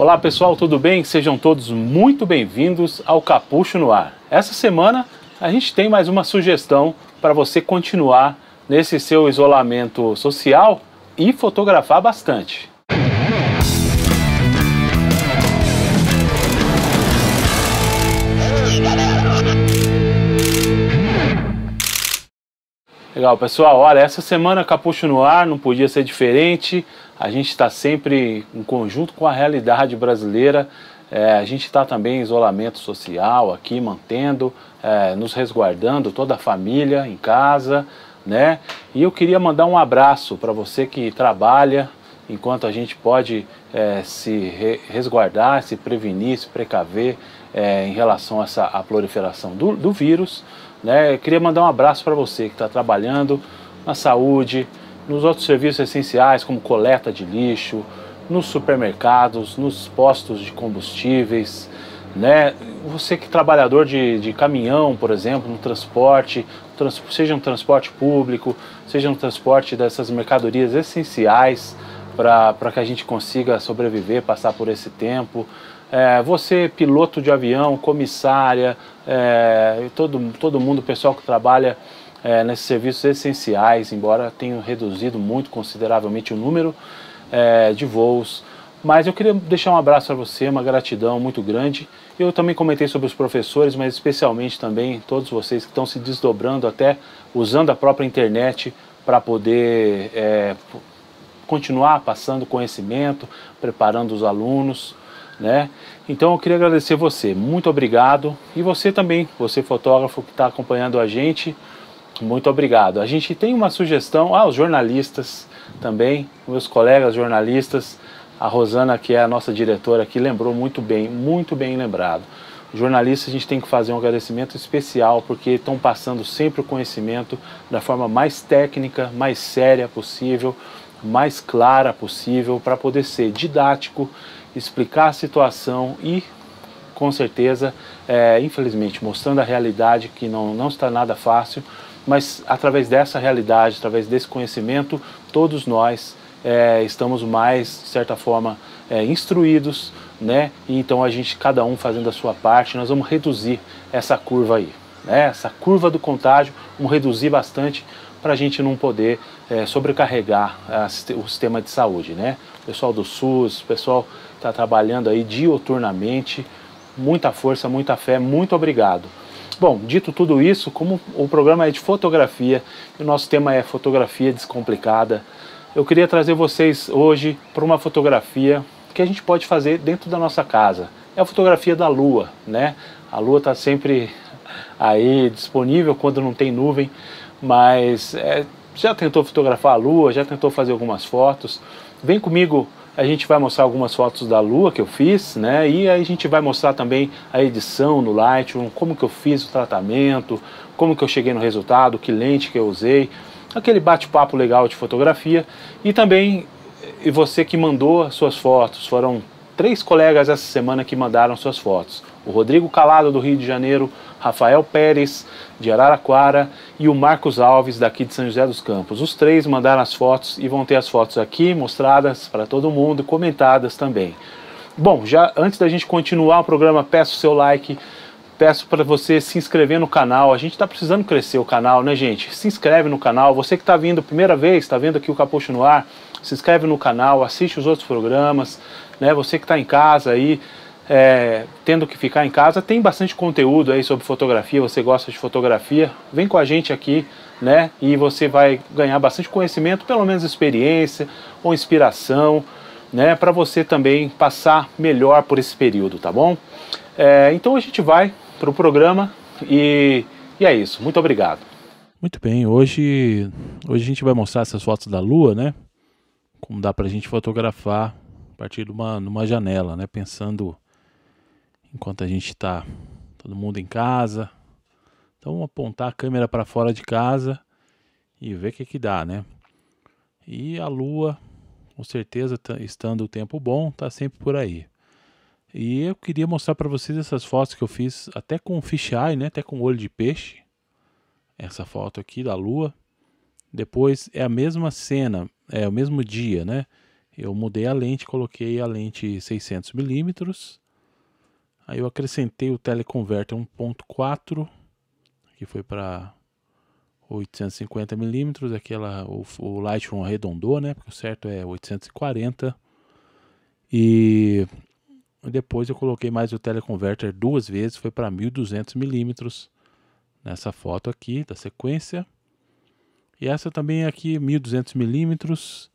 Olá pessoal, tudo bem? Sejam todos muito bem-vindos ao Capucho no Ar. Essa semana a gente tem mais uma sugestão para você continuar nesse seu isolamento social e fotografar bastante. Legal, pessoal. Olha, essa semana Capucho no Ar não podia ser diferente a gente está sempre em conjunto com a realidade brasileira. É, a gente está também em isolamento social aqui, mantendo, é, nos resguardando, toda a família em casa, né? E eu queria mandar um abraço para você que trabalha enquanto a gente pode é, se resguardar, se prevenir, se precaver é, em relação a essa a proliferação do, do vírus. Né? Eu queria mandar um abraço para você que está trabalhando na saúde, nos outros serviços essenciais, como coleta de lixo, nos supermercados, nos postos de combustíveis, né? Você que é trabalhador de, de caminhão, por exemplo, no transporte, trans, seja no transporte público, seja no transporte dessas mercadorias essenciais para que a gente consiga sobreviver, passar por esse tempo. É, você, piloto de avião, comissária, é, todo, todo mundo, pessoal que trabalha é, nesses serviços essenciais, embora tenha reduzido muito consideravelmente o número é, de voos. Mas eu queria deixar um abraço para você, uma gratidão muito grande. Eu também comentei sobre os professores, mas especialmente também todos vocês que estão se desdobrando, até usando a própria internet para poder é, continuar passando conhecimento, preparando os alunos. Né? Então eu queria agradecer você, muito obrigado. E você também, você fotógrafo que está acompanhando a gente, muito obrigado. A gente tem uma sugestão aos ah, jornalistas também, meus colegas jornalistas. A Rosana, que é a nossa diretora aqui, lembrou muito bem, muito bem lembrado. Jornalistas, a gente tem que fazer um agradecimento especial porque estão passando sempre o conhecimento da forma mais técnica, mais séria possível, mais clara possível, para poder ser didático, explicar a situação e com certeza, é, infelizmente, mostrando a realidade que não, não está nada fácil, mas através dessa realidade, através desse conhecimento, todos nós é, estamos mais, de certa forma, é, instruídos, né? E então a gente, cada um fazendo a sua parte, nós vamos reduzir essa curva aí, né? Essa curva do contágio, vamos reduzir bastante para a gente não poder é, sobrecarregar a, o sistema de saúde, né? pessoal do SUS, pessoal pessoal está trabalhando aí dioturnamente, muita força, muita fé, muito obrigado. Bom, dito tudo isso, como o programa é de fotografia, o nosso tema é fotografia descomplicada, eu queria trazer vocês hoje para uma fotografia que a gente pode fazer dentro da nossa casa. É a fotografia da lua, né? A lua está sempre aí disponível quando não tem nuvem, mas é, já tentou fotografar a lua, já tentou fazer algumas fotos. Vem comigo a gente vai mostrar algumas fotos da lua que eu fiz, né? E aí a gente vai mostrar também a edição no Lightroom, como que eu fiz o tratamento, como que eu cheguei no resultado, que lente que eu usei, aquele bate-papo legal de fotografia e também eh, e você que mandou suas fotos, foram três colegas essa semana que mandaram suas fotos. O Rodrigo Calado do Rio de Janeiro, Rafael Pérez, de Araraquara, e o Marcos Alves, daqui de São José dos Campos. Os três mandaram as fotos e vão ter as fotos aqui mostradas para todo mundo, comentadas também. Bom, já antes da gente continuar o programa, peço seu like, peço para você se inscrever no canal. A gente está precisando crescer o canal, né, gente? Se inscreve no canal. Você que está vindo primeira vez, está vendo aqui o Capucho no ar, se inscreve no canal, assiste os outros programas, né? Você que está em casa aí, é, tendo que ficar em casa, tem bastante conteúdo aí sobre fotografia, você gosta de fotografia, vem com a gente aqui, né? E você vai ganhar bastante conhecimento, pelo menos experiência ou inspiração, né? Para você também passar melhor por esse período, tá bom? É, então a gente vai para o programa e, e é isso. Muito obrigado. Muito bem, hoje, hoje a gente vai mostrar essas fotos da lua, né? Como dá para a gente fotografar a partir de uma, de uma janela, né? Pensando enquanto a gente está todo mundo em casa. Então vamos apontar a câmera para fora de casa e ver o que, que dá, né? E a lua, com certeza, tá, estando o tempo bom, está sempre por aí. E eu queria mostrar para vocês essas fotos que eu fiz até com fisheye, né? Até com olho de peixe. Essa foto aqui da lua. Depois é a mesma cena, é o mesmo dia, né? Eu mudei a lente, coloquei a lente 600 milímetros Aí eu acrescentei o teleconverter 1.4, que foi para 850 milímetros, aquela o, o Lightroom arredondou, né? Porque o certo é 840. E depois eu coloquei mais o teleconverter duas vezes, foi para 1200 milímetros nessa foto aqui da sequência. E essa também é aqui 1200 milímetros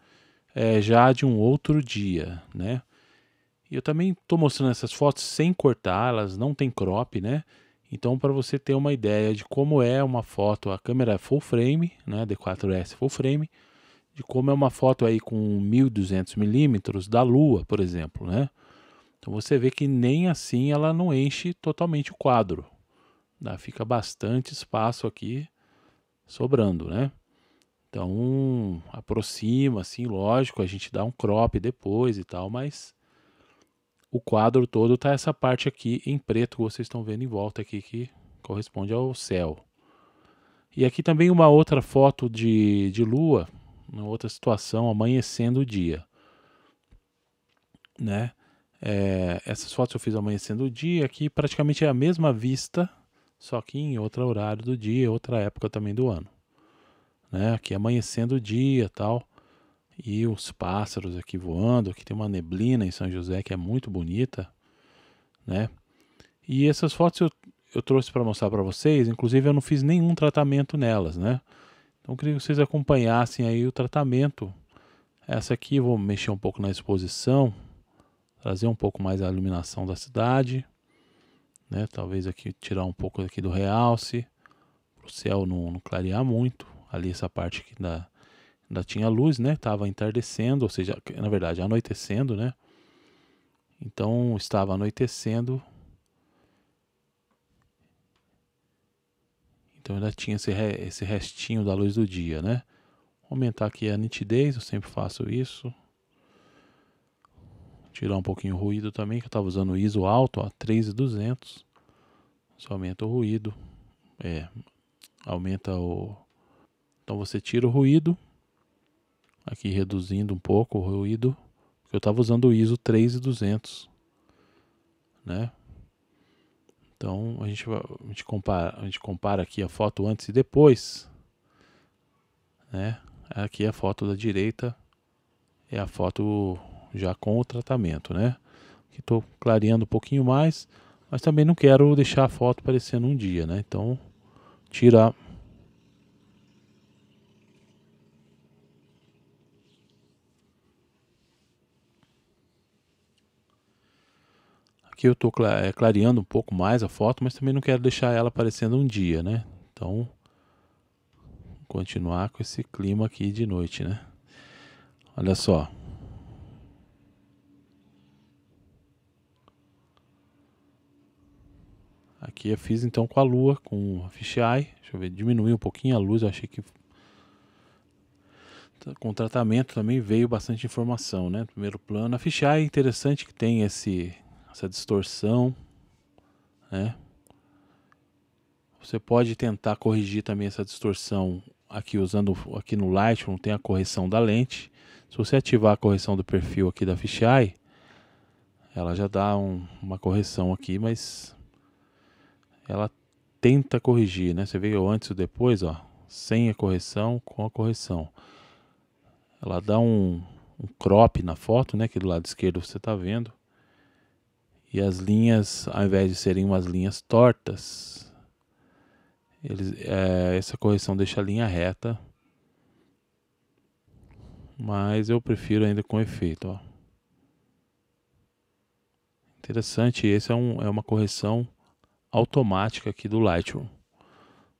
é já de um outro dia, né? eu também estou mostrando essas fotos sem cortar, elas não tem crop, né? Então, para você ter uma ideia de como é uma foto, a câmera é full frame, né, D4S full frame, de como é uma foto aí com 1200 milímetros da lua, por exemplo, né? Então você vê que nem assim ela não enche totalmente o quadro. Né? Fica bastante espaço aqui sobrando, né? Então aproxima, assim, lógico, a gente dá um crop depois e tal, mas o quadro todo tá essa parte aqui em preto que vocês estão vendo em volta aqui que corresponde ao céu. E aqui também uma outra foto de, de lua, uma outra situação, amanhecendo o dia. Né? É, essas fotos eu fiz amanhecendo o dia, aqui praticamente é a mesma vista, só que em outro horário do dia, outra época também do ano. Né? Aqui amanhecendo o dia tal e os pássaros aqui voando. Aqui tem uma neblina em São José que é muito bonita, né? E essas fotos eu, eu trouxe para mostrar para vocês. Inclusive eu não fiz nenhum tratamento nelas, né? Então eu queria que vocês acompanhassem aí o tratamento. Essa aqui vou mexer um pouco na exposição, trazer um pouco mais a iluminação da cidade, né? Talvez aqui tirar um pouco aqui do realce, para o céu não, não clarear muito. Ali essa parte aqui da ainda tinha luz, né? Estava entardecendo, ou seja, na verdade, anoitecendo, né? Então estava anoitecendo. Então ainda tinha esse, re, esse restinho da luz do dia, né? Vou aumentar aqui a nitidez, eu sempre faço isso. Tirar um pouquinho o ruído também, que eu estava usando o ISO alto, ó, 3200. Só aumenta o ruído. É, aumenta o... Então você tira o ruído aqui reduzindo um pouco o ruído, eu estava usando o ISO 3200, né? Então a gente, a gente, compara, a gente compara aqui a foto antes e depois, né? Aqui a foto da direita é a foto já com o tratamento, né? Que estou clareando um pouquinho mais, mas também não quero deixar a foto parecendo um dia, né? Então tirar porque eu estou eh, clareando um pouco mais a foto, mas também não quero deixar ela aparecendo um dia, né? Então, continuar com esse clima aqui de noite, né? Olha só. Aqui eu fiz então com a lua, com a fisheye. Deixa eu ver, diminuir um pouquinho a luz, eu achei que com o tratamento também veio bastante informação, né? Primeiro plano, a fisheye é interessante que tem esse essa distorção, né? Você pode tentar corrigir também essa distorção aqui usando aqui no Lightroom tem a correção da lente. Se você ativar a correção do perfil aqui da fisheye, ela já dá um, uma correção aqui, mas ela tenta corrigir, né? Você veio antes ou depois, ó, sem a correção, com a correção. Ela dá um, um crop na foto, né? Que do lado esquerdo você está vendo. E as linhas, ao invés de serem umas linhas tortas, eles, é, essa correção deixa a linha reta. Mas eu prefiro ainda com efeito. Ó. Interessante, essa é, um, é uma correção automática aqui do Lightroom.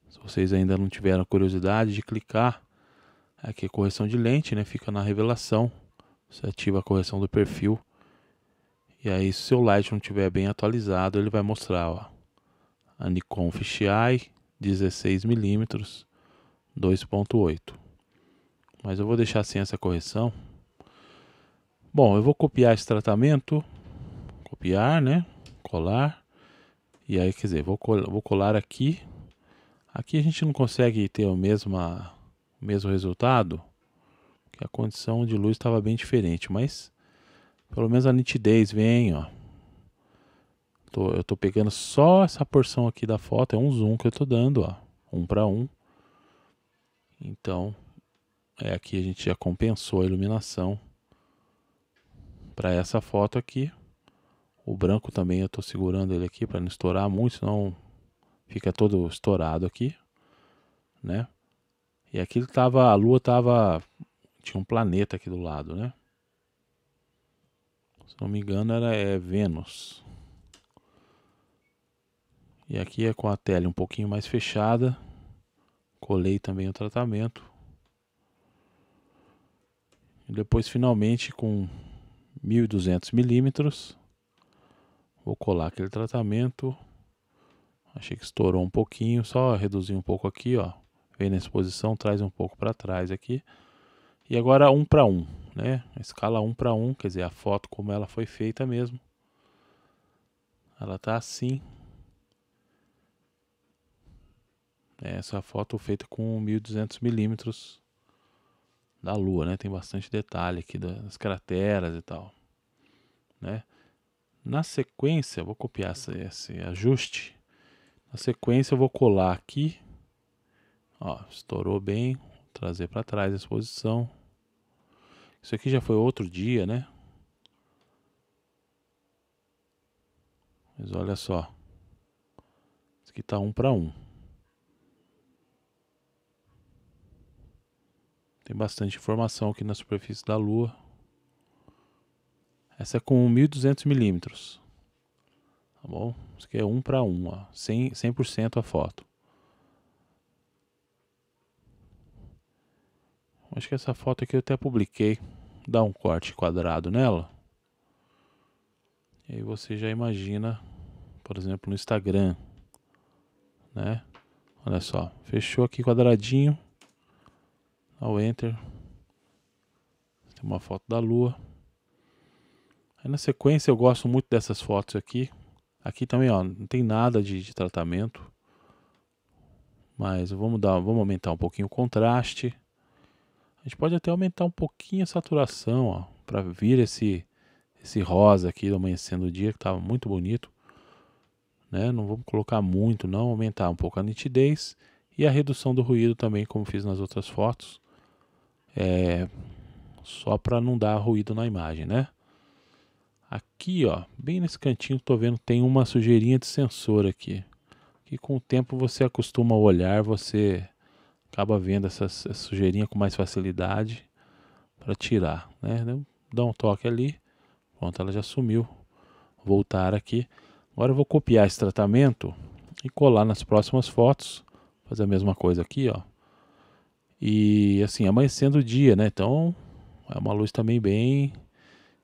Se vocês ainda não tiveram curiosidade de clicar, aqui é correção de lente, né? Fica na revelação. Você ativa a correção do perfil e aí, se o seu Lightroom estiver bem atualizado, ele vai mostrar ó, a Nikon Fisheye 16mm 2.8. Mas eu vou deixar sem assim essa correção. Bom, eu vou copiar esse tratamento, copiar, né? Colar. E aí, quer dizer, vou, col vou colar aqui. Aqui a gente não consegue ter o mesmo, o mesmo resultado, porque a condição de luz estava bem diferente, mas pelo menos a nitidez vem, ó. Tô, eu tô pegando só essa porção aqui da foto, é um zoom que eu tô dando, ó. Um para um. Então, é aqui a gente já compensou a iluminação para essa foto aqui. O branco também eu estou segurando ele aqui para não estourar muito, senão fica todo estourado aqui, né? E aqui ele tava, a lua tava tinha um planeta aqui do lado, né? Se não me engano, era é Vênus. E aqui é com a tela um pouquinho mais fechada. Colei também o tratamento. E depois, finalmente, com 1200 milímetros, vou colar aquele tratamento. Achei que estourou um pouquinho, só reduzir um pouco aqui, ó. Vem na exposição, traz um pouco para trás aqui. E agora um para um né? A escala 1 para 1, quer dizer, a foto como ela foi feita mesmo. Ela tá assim. É, essa foto feita com 1200 milímetros da Lua, né? Tem bastante detalhe aqui das crateras e tal, né? Na sequência, vou copiar esse, esse ajuste. Na sequência, eu vou colar aqui. Ó, estourou bem. Vou trazer para trás a exposição. Isso aqui já foi outro dia, né? Mas olha só. Isso aqui tá um para um. Tem bastante informação aqui na superfície da Lua. Essa é com 1.200 milímetros. Tá bom? Isso aqui é um para um, ó. 100%, 100 a foto. Acho que essa foto aqui eu até publiquei. Dá um corte quadrado nela. E aí você já imagina, por exemplo, no Instagram, né? Olha só, fechou aqui quadradinho. Ao enter, tem uma foto da lua. Aí na sequência eu gosto muito dessas fotos aqui. Aqui também, ó, não tem nada de, de tratamento. Mas vamos dar, vamos aumentar um pouquinho o contraste gente pode até aumentar um pouquinho a saturação para vir esse esse rosa aqui do amanhecendo do dia que estava tá muito bonito. Né? Não vamos colocar muito, não, aumentar um pouco a nitidez e a redução do ruído também, como fiz nas outras fotos. É, só para não dar ruído na imagem, né? Aqui, ó, bem nesse cantinho estou vendo tem uma sujeirinha de sensor aqui. Que com o tempo você acostuma a olhar, você acaba vendo essa, essa sujeirinha com mais facilidade para tirar, né? Dá um toque ali, pronto, ela já sumiu. Voltar aqui. Agora eu vou copiar esse tratamento e colar nas próximas fotos. Fazer a mesma coisa aqui, ó. E assim, amanhecendo o dia, né? Então é uma luz também bem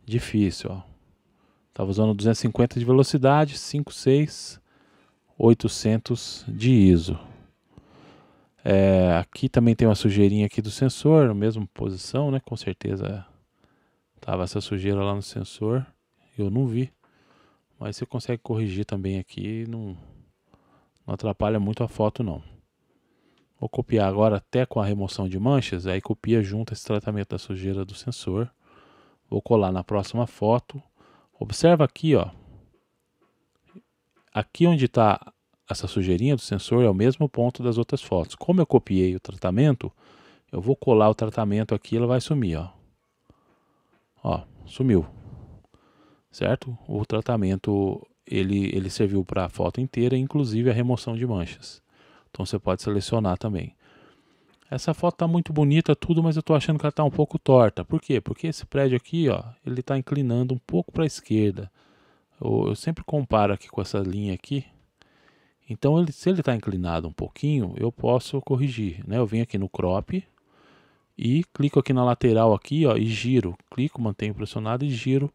difícil, ó. Estava usando 250 de velocidade, 5, 6, 800 de ISO. É, aqui também tem uma sujeirinha aqui do sensor, mesma posição, né? Com certeza tava essa sujeira lá no sensor, eu não vi. Mas você consegue corrigir também aqui, não, não atrapalha muito a foto não. Vou copiar agora até com a remoção de manchas, aí copia junto esse tratamento da sujeira do sensor. Vou colar na próxima foto. Observa aqui, ó. Aqui onde está essa sujeirinha do sensor é o mesmo ponto das outras fotos. Como eu copiei o tratamento, eu vou colar o tratamento aqui, ela vai sumir, ó. Ó, sumiu. Certo? O tratamento ele, ele serviu para a foto inteira, inclusive a remoção de manchas. Então você pode selecionar também. Essa foto tá muito bonita, tudo, mas eu tô achando que ela está um pouco torta. Por quê? Porque esse prédio aqui, ó, ele está inclinando um pouco para a esquerda. Eu, eu sempre comparo aqui com essa linha aqui, então, ele, se ele está inclinado um pouquinho, eu posso corrigir, né? Eu venho aqui no crop e clico aqui na lateral aqui, ó, e giro. Clico, mantenho pressionado e giro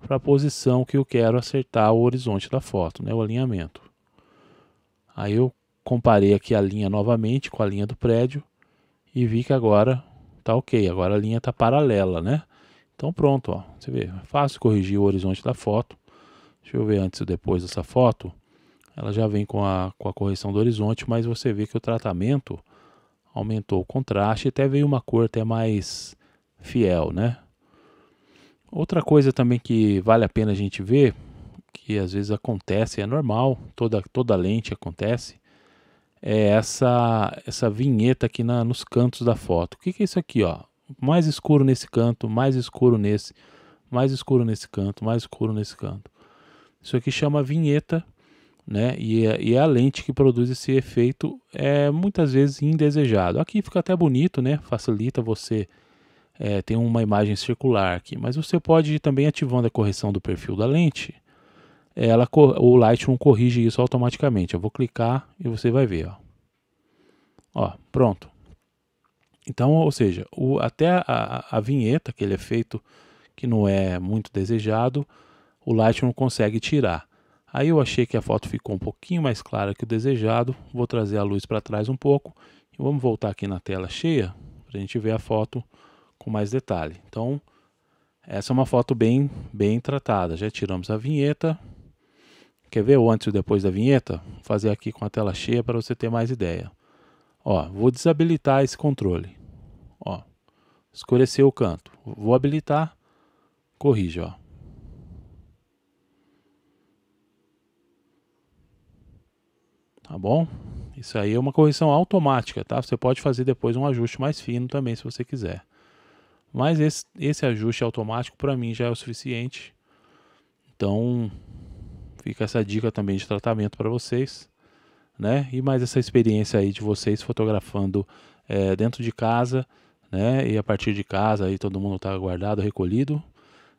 para a posição que eu quero acertar o horizonte da foto, né? O alinhamento. Aí eu comparei aqui a linha novamente com a linha do prédio e vi que agora tá ok, agora a linha está paralela, né? Então pronto, ó, você vê, é fácil corrigir o horizonte da foto. Deixa eu ver antes e depois dessa foto ela já vem com a, com a correção do horizonte, mas você vê que o tratamento aumentou o contraste e até veio uma cor até mais fiel, né? Outra coisa também que vale a pena a gente ver, que às vezes acontece, é normal, toda, toda lente acontece, é essa, essa vinheta aqui na, nos cantos da foto. O que, que é isso aqui, ó? Mais escuro nesse canto, mais escuro nesse, mais escuro nesse canto, mais escuro nesse canto. Isso aqui chama vinheta né? E, é, e, é a lente que produz esse efeito é muitas vezes indesejado. Aqui fica até bonito, né? Facilita você é, ter uma imagem circular aqui, mas você pode ir também ativando a correção do perfil da lente. É, ela, o Lightroom corrige isso automaticamente. Eu vou clicar e você vai ver, ó. Ó, pronto. Então, ou seja, o, até a, a vinheta, aquele efeito que não é muito desejado, o Lightroom consegue tirar. Aí eu achei que a foto ficou um pouquinho mais clara que o desejado, vou trazer a luz para trás um pouco e vamos voltar aqui na tela cheia para a gente ver a foto com mais detalhe. Então, essa é uma foto bem, bem tratada. Já tiramos a vinheta. Quer ver o antes e o depois da vinheta? Vou fazer aqui com a tela cheia para você ter mais ideia. Ó, vou desabilitar esse controle. Ó, escureceu o canto. Vou habilitar, corrige, ó. tá bom? Isso aí é uma correção automática, tá? Você pode fazer depois um ajuste mais fino também, se você quiser. Mas esse, esse ajuste automático para mim já é o suficiente. Então, fica essa dica também de tratamento para vocês, né? E mais essa experiência aí de vocês fotografando é, dentro de casa, né? E a partir de casa aí todo mundo está guardado, recolhido,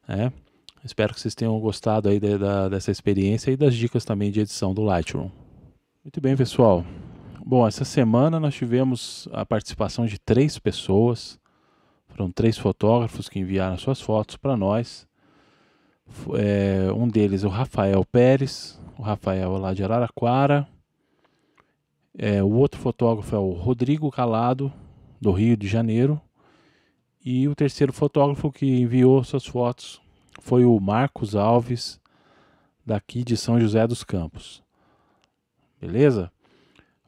né? Espero que vocês tenham gostado aí de, da, dessa experiência e das dicas também de edição do Lightroom. Muito bem, pessoal. Bom, essa semana nós tivemos a participação de três pessoas. Foram três fotógrafos que enviaram suas fotos para nós. É, um deles o Rafael Pérez, o Rafael lá de Araraquara. É, o outro fotógrafo é o Rodrigo Calado, do Rio de Janeiro. E o terceiro fotógrafo que enviou suas fotos foi o Marcos Alves, daqui de São José dos Campos beleza?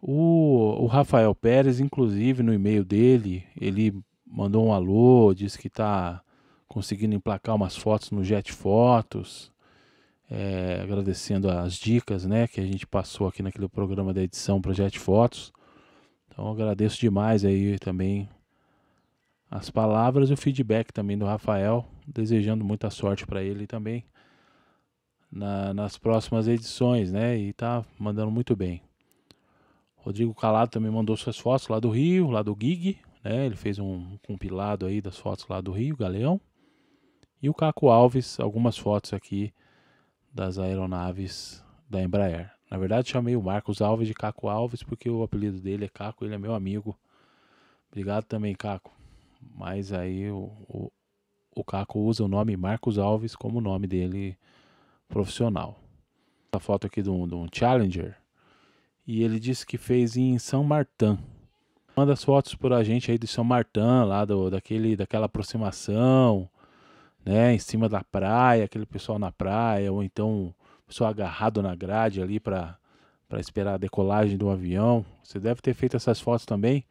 O, o Rafael Pérez, inclusive, no e-mail dele, ele mandou um alô, disse que está conseguindo emplacar umas fotos no Jet Fotos, é, agradecendo as dicas né, que a gente passou aqui naquele programa da edição para Jet Fotos. Então agradeço demais aí também as palavras e o feedback também do Rafael, desejando muita sorte para ele também na, nas próximas edições, né? E tá mandando muito bem. Rodrigo Calado também mandou suas fotos lá do Rio, lá do Gig, né? Ele fez um compilado aí das fotos lá do Rio, Galeão. E o Caco Alves, algumas fotos aqui das aeronaves da Embraer. Na verdade, chamei o Marcos Alves de Caco Alves porque o apelido dele é Caco, ele é meu amigo. Obrigado também, Caco. Mas aí o, o, o Caco usa o nome Marcos Alves como nome dele profissional. A foto aqui de um, de um Challenger. E ele disse que fez em São Martin. Manda as fotos por a gente aí de São Martin, lá do, daquele, daquela aproximação, né? Em cima da praia, aquele pessoal na praia, ou então pessoal agarrado na grade ali para para esperar a decolagem do avião. Você deve ter feito essas fotos também.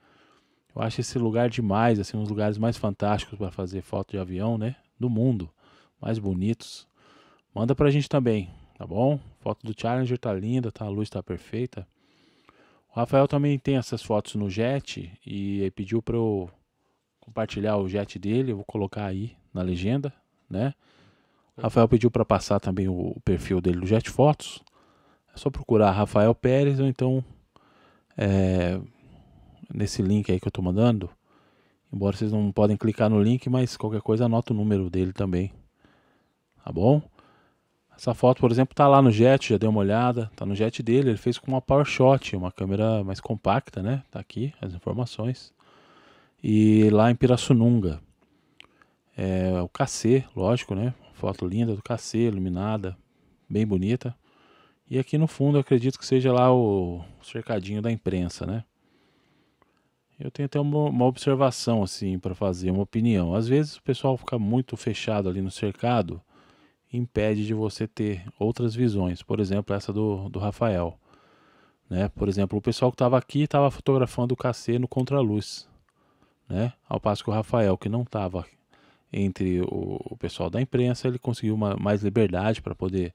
Eu acho esse lugar demais, assim, um dos lugares mais fantásticos para fazer foto de avião, né? Do mundo, mais bonitos. Manda pra gente também, tá bom? Foto do Challenger tá linda, tá, a luz tá perfeita. O Rafael também tem essas fotos no Jet e pediu para eu compartilhar o Jet dele, eu vou colocar aí na legenda, né? O Rafael pediu para passar também o perfil dele no Jet Fotos. É só procurar Rafael Pérez ou então é, nesse link aí que eu tô mandando. Embora vocês não podem clicar no link, mas qualquer coisa anota o número dele também. Tá bom? Essa foto, por exemplo, tá lá no jet, já deu uma olhada, tá no jet dele, ele fez com uma power shot, uma câmera mais compacta, né? Tá aqui as informações. E lá em Pirassununga. É o KC, lógico, né? Foto linda do KC, iluminada, bem bonita. E aqui no fundo acredito que seja lá o cercadinho da imprensa, né? Eu tenho até uma, uma observação assim para fazer, uma opinião. Às vezes o pessoal fica muito fechado ali no cercado impede de você ter outras visões, por exemplo, essa do, do Rafael. Né? Por exemplo, o pessoal que estava aqui estava fotografando o KC no contraluz, né? ao passo que o Rafael, que não estava entre o, o, pessoal da imprensa, ele conseguiu uma, mais liberdade para poder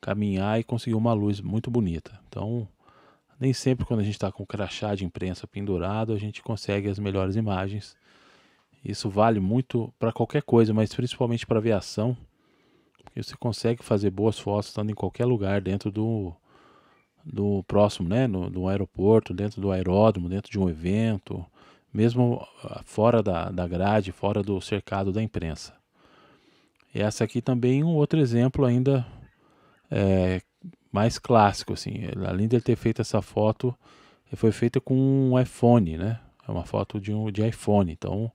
caminhar e conseguiu uma luz muito bonita. Então, nem sempre quando a gente está com crachá de imprensa pendurado, a gente consegue as melhores imagens. Isso vale muito para qualquer coisa, mas principalmente para aviação você consegue fazer boas fotos estando em qualquer lugar dentro do, do próximo, né? No, aeroporto, dentro do aeródromo, dentro de um evento, mesmo ah, fora da, da grade, fora do cercado da imprensa. E essa aqui também é um outro exemplo ainda é, mais clássico, assim. Além de ele ter feito essa foto, foi feita com um iPhone, né? É uma foto de um de iPhone, então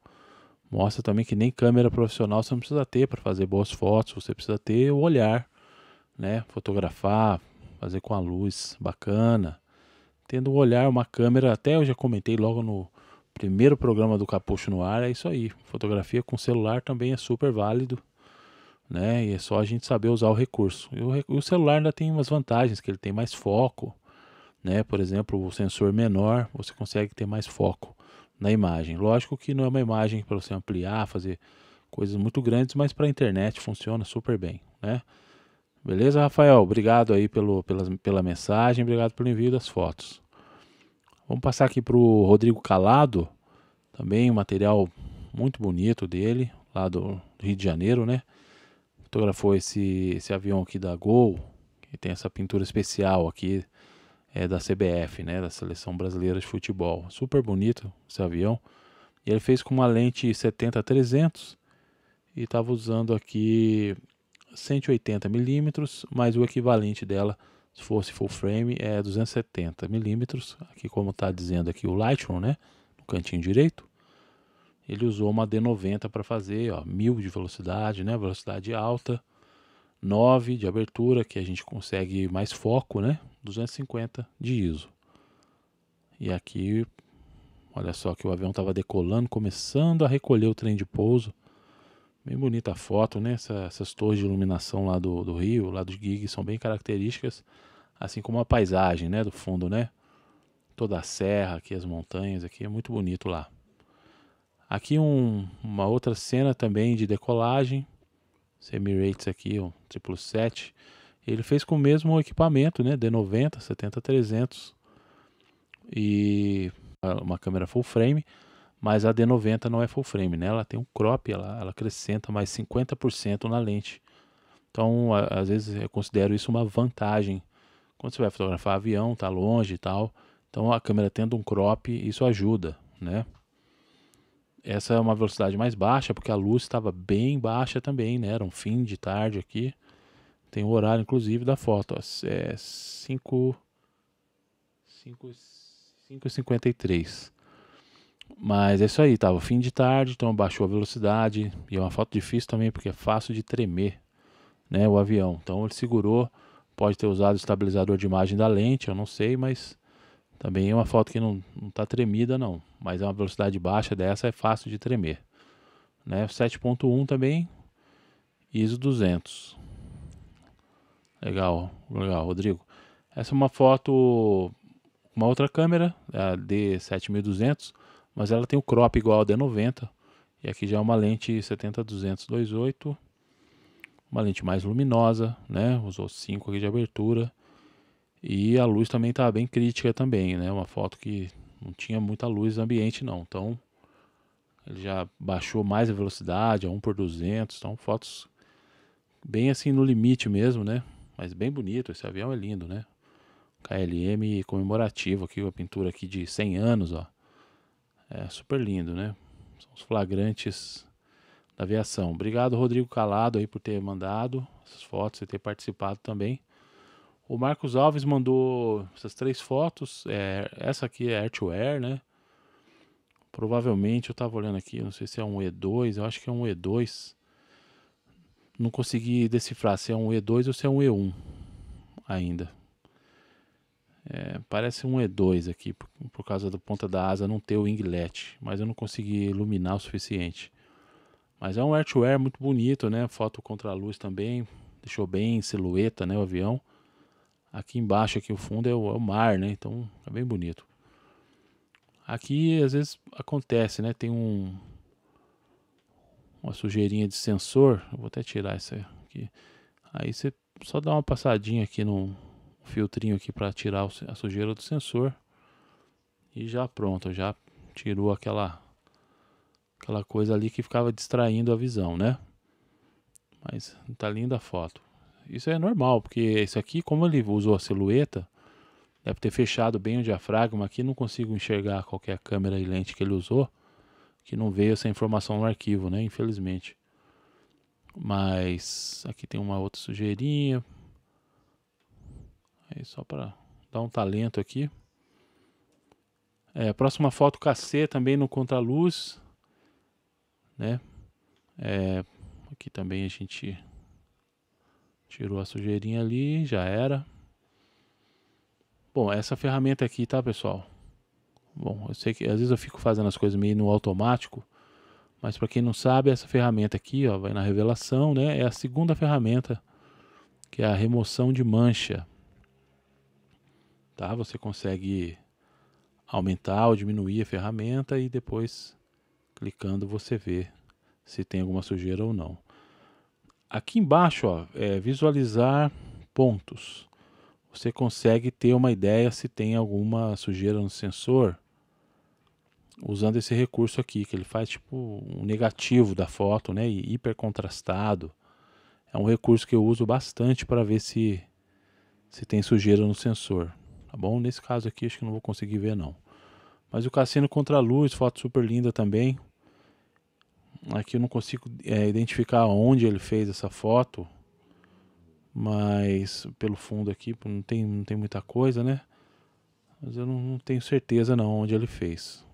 Mostra também que nem câmera profissional você não precisa ter para fazer boas fotos, você precisa ter o olhar, né? Fotografar, fazer com a luz bacana, tendo um olhar, uma câmera, até eu já comentei logo no primeiro programa do Capucho no ar, é isso aí. Fotografia com celular também é super válido, né? E é só a gente saber usar o recurso. E o, o celular ainda tem umas vantagens, que ele tem mais foco, né? Por exemplo, o sensor menor, você consegue ter mais foco na imagem. Lógico que não é uma imagem para você ampliar, fazer coisas muito grandes, mas para a internet funciona super bem, né? Beleza, Rafael? Obrigado aí pelo, pela, pela mensagem, obrigado pelo envio das fotos. Vamos passar aqui para o Rodrigo Calado, também um material muito bonito dele, lá do Rio de Janeiro, né? Fotografou esse, esse avião aqui da Gol, que tem essa pintura especial aqui é, da CBF, né, da Seleção Brasileira de Futebol. Super bonito esse avião. E ele fez com uma lente 70-300 e estava usando aqui 180 milímetros, mas o equivalente dela, se fosse full frame, é 270 milímetros. Aqui como está dizendo aqui o Lightroom, né, no cantinho direito. Ele usou uma D90 para fazer, ó, mil de velocidade, né, velocidade alta. 9 de abertura, que a gente consegue mais foco, né? 250 de ISO. E aqui, olha só que o avião estava decolando, começando a recolher o trem de pouso. Bem bonita a foto, né? essas torres de iluminação lá do, do Rio, lá dos Gig, são bem características, assim como a paisagem, né? Do fundo, né? Toda a serra aqui, as montanhas aqui, é muito bonito lá. Aqui um, uma outra cena também de decolagem. Emirates aqui, um 777 ele fez com o mesmo equipamento, né, D90, 70-300 e uma câmera full frame, mas a D90 não é full frame, né? Ela tem um crop, ela, ela acrescenta mais 50% na lente. Então, a, às vezes eu considero isso uma vantagem quando você vai fotografar avião, tá longe e tal. Então, a câmera tendo um crop, isso ajuda, né? Essa é uma velocidade mais baixa, porque a luz estava bem baixa também, né? Era um fim de tarde aqui. Tem o horário, inclusive, da foto. Ó. É 5... 5,53. Mas é isso aí, tava tá? fim de tarde, então baixou a velocidade. E é uma foto difícil também, porque é fácil de tremer né, o avião. Então ele segurou, pode ter usado o estabilizador de imagem da lente, eu não sei, mas também é uma foto que não, não tá tremida não. Mas é uma velocidade baixa dessa, é fácil de tremer. Né, 7.1 também, ISO 200. Legal, legal, Rodrigo. Essa é uma foto com uma outra câmera, a D7200, mas ela tem o crop igual a D90. E aqui já é uma lente 70-200-28, uma lente mais luminosa, né? Usou 5 aqui de abertura. E a luz também estava tá bem crítica também, né? Uma foto que não tinha muita luz ambiente não. Então, ele já baixou mais a velocidade, a 1 por 200, então fotos bem assim no limite mesmo, né? mas bem bonito, esse avião é lindo, né? KLM comemorativo aqui, uma pintura aqui de 100 anos, ó. É super lindo, né? São os flagrantes da aviação. Obrigado, Rodrigo Calado, aí por ter mandado essas fotos e ter participado também. O Marcos Alves mandou essas três fotos. É, essa aqui é Air Air, né? Provavelmente, eu estava olhando aqui, não sei se é um E2, eu acho que é um E2 não consegui decifrar se é um E2 ou se é um E1 ainda. É, parece um E2 aqui, por, por, causa da ponta da asa não ter o inglet, mas eu não consegui iluminar o suficiente. Mas é um Air muito bonito, né? Foto contra a luz também, deixou bem silhueta, né, o avião. Aqui embaixo, aqui o fundo é o, é o mar, né? Então, é bem bonito. Aqui às vezes acontece, né? Tem um uma sujeirinha de sensor, eu vou até tirar essa aqui. Aí você só dá uma passadinha aqui no filtrinho aqui para tirar a sujeira do sensor. E já pronto, já tirou aquela aquela coisa ali que ficava distraindo a visão, né? Mas tá linda a foto. Isso é normal, porque esse aqui, como ele usou a silhueta, deve ter fechado bem o diafragma aqui, não consigo enxergar qualquer câmera e lente que ele usou que não veio essa informação no arquivo, né? Infelizmente. Mas aqui tem uma outra sujeirinha. Aí só para dar um talento aqui. É, próxima foto KC também no contraluz, né? É, aqui também a gente tirou a sujeirinha ali, já era. Bom, essa ferramenta aqui, tá, pessoal? Bom, eu sei que às vezes eu fico fazendo as coisas meio no automático, mas para quem não sabe, essa ferramenta aqui, ó, vai na revelação, né? É a segunda ferramenta, que é a remoção de mancha. Tá? Você consegue aumentar ou diminuir a ferramenta e depois clicando você vê se tem alguma sujeira ou não. Aqui embaixo, ó, é visualizar pontos. Você consegue ter uma ideia se tem alguma sujeira no sensor usando esse recurso aqui, que ele faz tipo um negativo da foto, né, e hiper contrastado. É um recurso que eu uso bastante para ver se se tem sujeira no sensor, tá bom? Nesse caso aqui acho que não vou conseguir ver não. Mas o cassino contra luz, foto super linda também. Aqui eu não consigo é, identificar onde ele fez essa foto, mas pelo fundo aqui não tem, não tem muita coisa, né? Mas eu não, não tenho certeza não onde ele fez.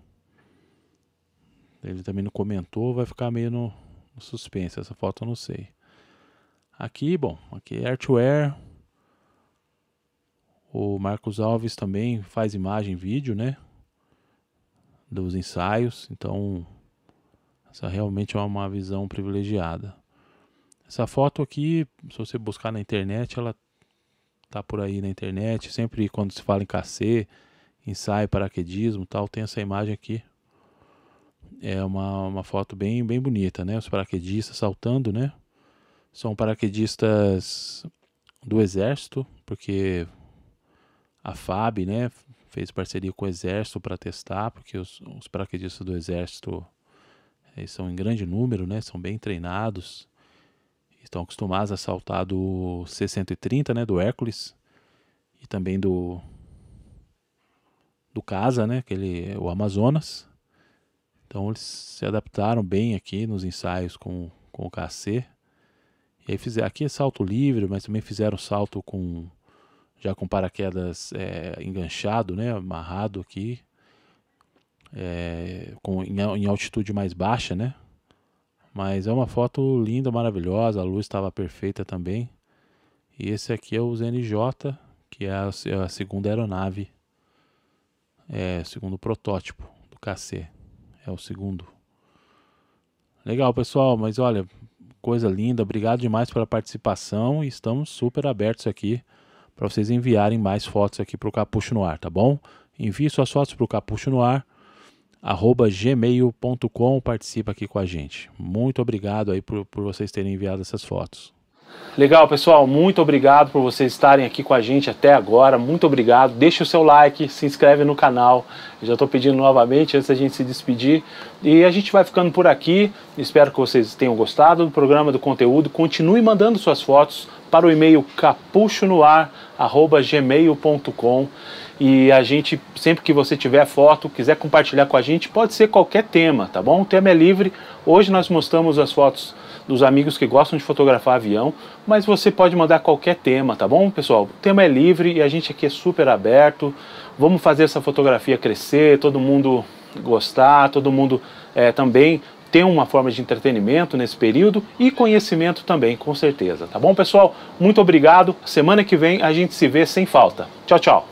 Ele também não comentou, vai ficar meio no, no suspense. Essa foto eu não sei. Aqui, bom, aqui é Artware. O Marcos Alves também faz imagem vídeo, né? Dos ensaios. Então, essa realmente é uma visão privilegiada. Essa foto aqui, se você buscar na internet, ela tá por aí na internet. Sempre quando se fala em KC, ensaio, paraquedismo tal, tem essa imagem aqui. É uma, uma foto bem, bem bonita, né? Os paraquedistas saltando, né? São paraquedistas do Exército, porque a FAB, né, fez parceria com o Exército para testar, porque os, os paraquedistas do Exército são em grande número, né, são bem treinados, estão acostumados a saltar do C-130, né, do Hércules, e também do do Casa, né, aquele, é o Amazonas, então eles se adaptaram bem aqui nos ensaios com, com o KC. E aí fizeram aqui é salto livre, mas também fizeram salto com já com paraquedas é, enganchado, né, amarrado aqui, é, com, em, em, altitude mais baixa, né? Mas é uma foto linda, maravilhosa, a luz estava perfeita também. E esse aqui é o ZNJ, que é a, a segunda aeronave, é, segundo protótipo do KC. É o segundo. Legal, pessoal, mas olha, coisa linda. Obrigado demais pela participação e estamos super abertos aqui para vocês enviarem mais fotos aqui para o Capucho no Ar, tá bom? Envie suas fotos para o Capucho no Ar, arroba gmail.com, participa aqui com a gente. Muito obrigado aí por, por vocês terem enviado essas fotos. Legal, pessoal. Muito obrigado por vocês estarem aqui com a gente até agora. Muito obrigado. Deixe o seu like, se inscreve no canal. Eu já estou pedindo novamente antes da gente se despedir. E a gente vai ficando por aqui. Espero que vocês tenham gostado do programa, do conteúdo. Continue mandando suas fotos para o e-mail capuchonoar@gmail.com. E a gente, sempre que você tiver foto, quiser compartilhar com a gente, pode ser qualquer tema, tá bom? O tema é livre. Hoje nós mostramos as fotos dos amigos que gostam de fotografar avião, mas você pode mandar qualquer tema, tá bom, pessoal? O tema é livre e a gente aqui é super aberto. Vamos fazer essa fotografia crescer, todo mundo gostar, todo mundo é, também ter uma forma de entretenimento nesse período e conhecimento também, com certeza. Tá bom, pessoal? Muito obrigado. Semana que vem a gente se vê sem falta. Tchau, tchau.